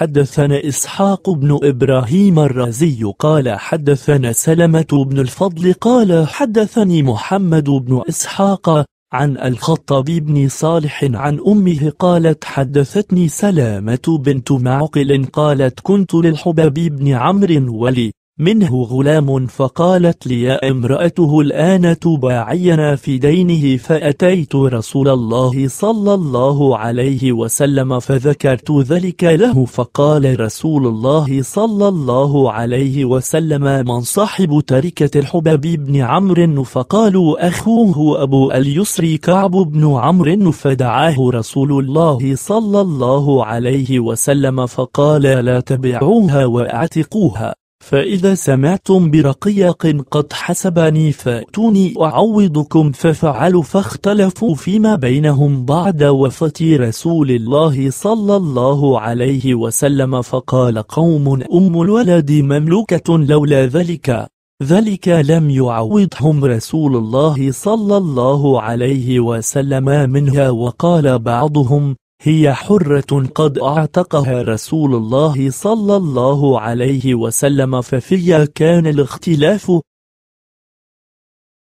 حدثنا إسحاق بن إبراهيم الرازي قال حدثنا سلمة بن الفضل قال حدثني محمد بن إسحاق عن الخطاب بن صالح عن أمه قالت حدثتني سلامة بنت معقل قالت كنت للحباب بن عمرو ولي منه غلام فقالت لي امرأته الآن تباعين في دينه فأتيت رسول الله صلى الله عليه وسلم فذكرت ذلك له فقال رسول الله صلى الله عليه وسلم من صاحب تركة الحباب بن عمرو فقالوا أخوه أبو اليسر كعب بن عمرو فدعاه رسول الله صلى الله عليه وسلم فقال لا تبعوها واعتقوها فإذا سمعتم برقيق قد حسبني فأتوني أعوضكم ففعلوا فاختلفوا فيما بينهم بعد وفاة رسول الله صلى الله عليه وسلم فقال قوم أم الولد مملوكة لولا ذلك ذلك لم يعوضهم رسول الله صلى الله عليه وسلم منها وقال بعضهم هي حرة قد أعتقها رسول الله صلى الله عليه وسلم ففيها كان الاختلاف